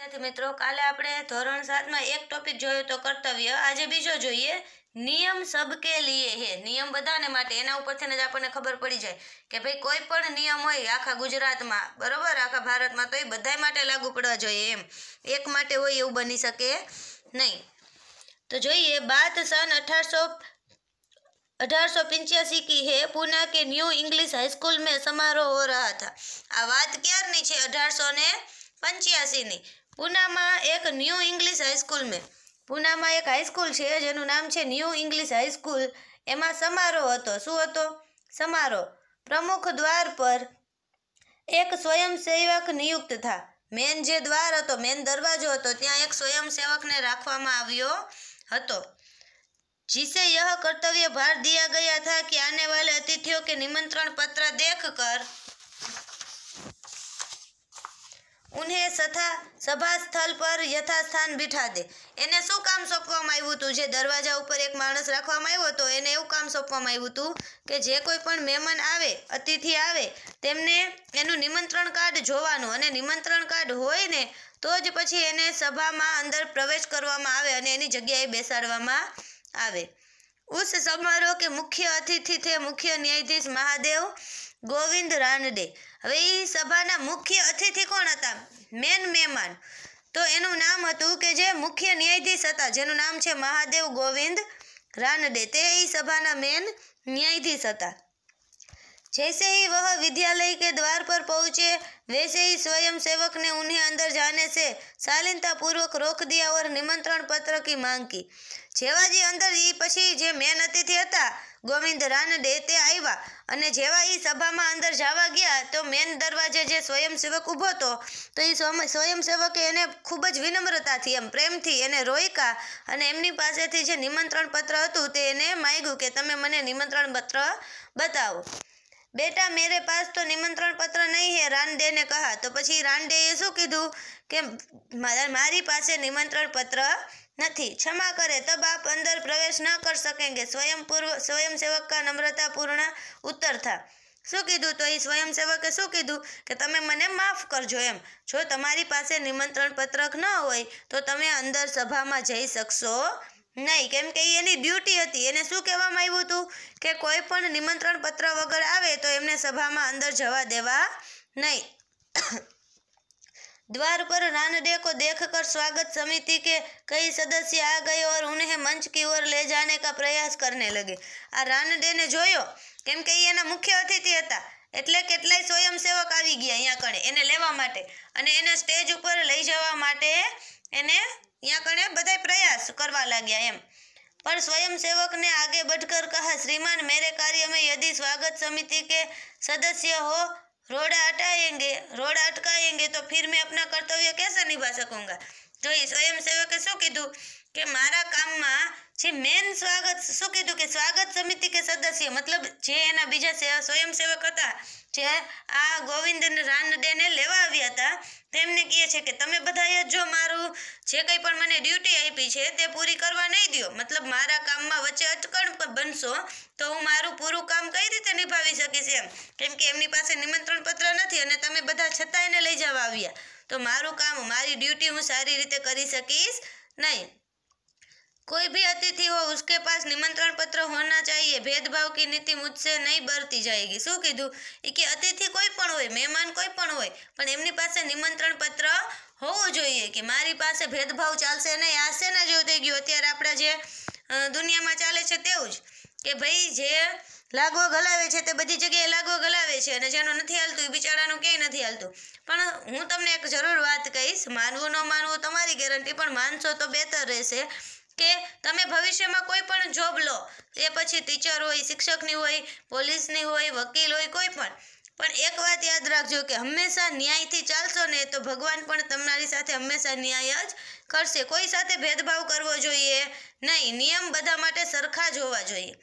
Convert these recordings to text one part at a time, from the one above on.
વિદ્યાર્થી મિત્રો કાલે આપણે ધોરણ સાતમાં એક ટોપિક જોયો તો કર્તવ્ય આજે બીજો જોઈએ નિયમ સબકે લીએ હે નિયમ બધાને માટે એના ઉપરથી જ આપણને ખબર પડી જાય કે ભાઈ કોઈ પણ નિયમ હોય આખા ગુજરાતમાં બરોબર આખા ભારતમાં તો એ બધા માટે લાગુ પડવા જોઈએ એમ એક માટે હોય એવું બની શકે નહીં તો જોઈએ બાત સન અઢારસો અઢારસો પંચ્યાસી કી હે પૂના કે ન્યૂ ઇંગ્લિશ હાઈસ્કૂલ મેં સમારોહ હો રહ્યા હતા આ વાત ક્યારની છે અઢારસો ને પંચ્યાસીની પૂનામાં એક ન્યૂ ઇંગ્લિશ હાઈસ્કૂલ મેં પૂનામાં એક હાઈસ્કૂલ છે જેનું નામ છે ન્યૂ ઇંગ્લિશ હાઈસ્કૂલ એમાં સમારોહ હતો શું હતો સમારોહ પ્રમુખ દ્વાર પર એક સ્વયંસેવક નિયુક્ત થા મેન જે દ્વાર હતો મેન દરવાજો હતો ત્યાં એક સ્વયંસેવકને રાખવામાં આવ્યો હતો जिसे यह कर्तव्य भार दिया गया था कि आने वाले કે નિમંત્રણ પત્ર દેખ કર ઉન્હે સથા સભા સ્થળ પર યથાસ્થાન બિઠા દે એને શું કામ સોંપવામાં આવ્યું હતું જે દરવાજા ઉપર એક માણસ રાખવામાં આવ્યો હતો એને એવું કામ સોંપવામાં આવ્યું હતું કે જે કોઈ પણ મહેમાન આવે અતિથિ આવે તેમને એનું નિમંત્રણ કાર્ડ જોવાનું અને નિમંત્રણ કાર્ડ હોય ને તો જ પછી એને સભામાં અંદર પ્રવેશ કરવામાં આવે અને એની જગ્યાએ બેસાડવામાં આવે ઉસ સમારોહ કે મુખ્ય અતિથિ થે મુખ્ય ન્યાયાધીશ મહાદેવ ગોવિંદ રાનડે હવે એ સભાના મુખ્ય અતિથિ કોણ હતા મેન મહેમાન તો એનું નામ હતું કે જે મુખ્ય ન્યાયાધીશ હતા જેનું નામ છે મહાદેવ ગોવિંદ રાનડે તે એ સભાના મેન ન્યાયાધીશ હતા જૈસે ही વહ વિદ્યાલય કે દ્વાર પર પહોંચે વૈસે ही स्वयं सेवक ने उन्हें अंदर जाने से शालीनतापूर्वक रोक दिया और निमंत्रण पत्र की मांग की જેવાજી અંદર એ પછી જે મેન અતિથિ હતા ગોવિંદ રાન ડે તે આવ્યા અને જેવા એ સભામાં અંદર જવા ગયા તો મેન દરવાજે જે સ્વયંસેવક ઊભો હતો તો એ સ્વયંસેવકે એને ખૂબ જ વિનમ્રતાથી એમ પ્રેમથી એને રોયકા અને એમની પાસેથી જે નિમંત્રણ પત્ર હતું તે એને માગ્યું કે તમે મને નિમંત્રણ પત્ર બતાવો બેટા મેરે પાસ તો નિમંત્રણ પત્ર નહીં હે રાનદેને કહા તો પછી રાનદેએ શું કીધું કે મારી પાસે નિમંત્રણ પત્ર નથી ક્ષમા કરે તબ આપ અંદર પ્રવેશ ન કરી સકેંગે સ્વયંપૂર્વ સ્વયંસેવક કા નમ્રતાપૂર્ણ ઉત્તર થા શું કીધું તો એ સ્વયંસેવકે શું કીધું કે તમે મને માફ કરજો એમ જો તમારી પાસે નિમંત્રણ પત્રક ન હોય તો તમે અંદર સભામાં જઈ શકશો નહીં કેમ કે એની ડ્યુટી હતી એને શું કહેવામાં આવ્યું હતું કે કોઈ પણ નિમંત્રણ પત્ર વગર આવે તો એમને સભામાં અંદર જવા દેવા નહીં द्वार पर रानडे દેખ કર સ્વાગત સમિતિ કે કઈ સદસ્ય આ ગયો ઓર उन्हें મંચ કી ઓર લે જાને કા પ્રયાસ કરને લગે આ રાનડેને જોયો કેમ કે એના મુખ્ય અતિથિ હતા એટલે કેટલાય સ્વયંસેવક આવી ગયા અહીંયા કણે એને લેવા માટે અને એને સ્ટેજ ઉપર લઈ જવા માટે એને ત્યાં કણે બધાય પ્રયાસ કરવા લાગ્યા એમ પણ સ્વયંસેવકને આગે બઢકર કહા શ્રીમાન મેરે કાર્ય મેં यदि स्वागत समिति के सदस्य हो रोड़ा हटाएंगे रोड़ा अटकाएंगे तो फिर मैं अपना कर्तव्य कैसे निभा सकूंगा જોઈએ સ્વયંસેવકે શું કીધું કે મારા કામમાં જે મેન સ્વાગત શું કીધું કે સ્વાગત સમિતિ કે સદસ્ય મતલબ જે એના બીજા સ્વયંસેવક હતા જે આ ગોવિંદ રાનદેને લેવા આવ્યા હતા તેમને કહે છે કે તમે બધાએ જો મારું જે કંઈ પણ મને ડ્યુટી આપી છે તે પૂરી કરવા નહીં દો મતલબ મારા કામમાં વચ્ચે અટકણ બનશો તો હું મારું પૂરું કામ કઈ રીતે નિભાવી શકીશ એમ કેમ કે એમની પાસે નિમંત્રણ પત્ર નથી અને તમે બધા છતાં એને લઈ જવા આવ્યા તો મારું કામ મારી ડ્યુટી હું સારી રીતે કરી શકીશ નહીં कोई भी अतिथि हो उसके पास निमंत्रण पत्र होना चाहिए भेदभाव की नीति मुझसे નહીં બરતી જાયગી શું કીધું એ કે અતિથિ કોઈ પણ હોય મહેમાન કોઈ પણ હોય પણ એમની પાસે નિમંત્રણ પત્ર હોવું જોઈએ કે મારી પાસે ભેદભાવ ચાલશે નહીં આ છે ને જેવું થઈ ગયું અત્યારે આપણે જે દુનિયામાં ચાલે છે તેવું જ કે ભાઈ જે લાગવો ગલાવે છે તે બધી જગ્યાએ લાગવો ગલાવે છે અને જેનું નથી હાલતું એ બિચારાનું ક્યાંય નથી હાલતું પણ હું તમને એક જરૂર વાત કહીશ માનવું ન માનવું તમારી ગેરંટી પણ માનશો તો બહેતર રહેશે કે તમે ભવિષ્યમાં કોઈ પણ જોબ લો એ પછી ટીચર હોય શિક્ષકની હોય પોલીસની હોય વકીલ હોય કોઈ પણ પણ એક વાત યાદ રાખજો કે હંમેશા ન્યાયથી ચાલશો ને તો ભગવાન પણ તમારી સાથે હંમેશા ન્યાય જ કરશે કોઈ સાથે ભેદભાવ કરવો જોઈએ નહીં નિયમ બધા માટે સરખા જ હોવા જોઈએ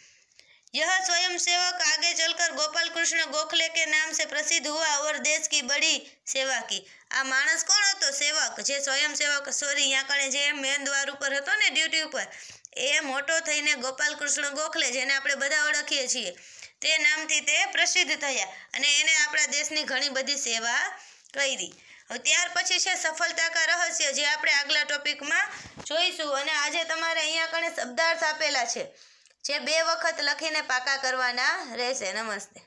यह स्वयं सेवक आगे चलकर गोपाल कृष्ण गोखले के नाम से प्रसिद्ध हुआ और देश की बड़ी सेवा की આ માણસ કોણ હતો સેવક જે સ્વયંસેવક સોરી ત્યાં કણે જે મેન દ્વાર ઉપર હતો ને ડ્યુટી ઉપર એ મોટો થઈને ગોપાલ કૃષ્ણ ગોખલે જેને આપણે બધા ઓળખીએ છીએ તે નામથી તે પ્રસિદ્ધ થયા અને એને આપણા દેશની ઘણી બધી સેવા કરી હવે ત્યાર પછી છે સફળતાકા રહસ્ય જે આપણે આગલા ટોપિકમાં જોઈશું અને આજે તમારે અહીંયા કણે શબ્દાર્થ આપેલા છે જે બે વખત લખીને પાકા કરવાના રહેશે નમસ્તે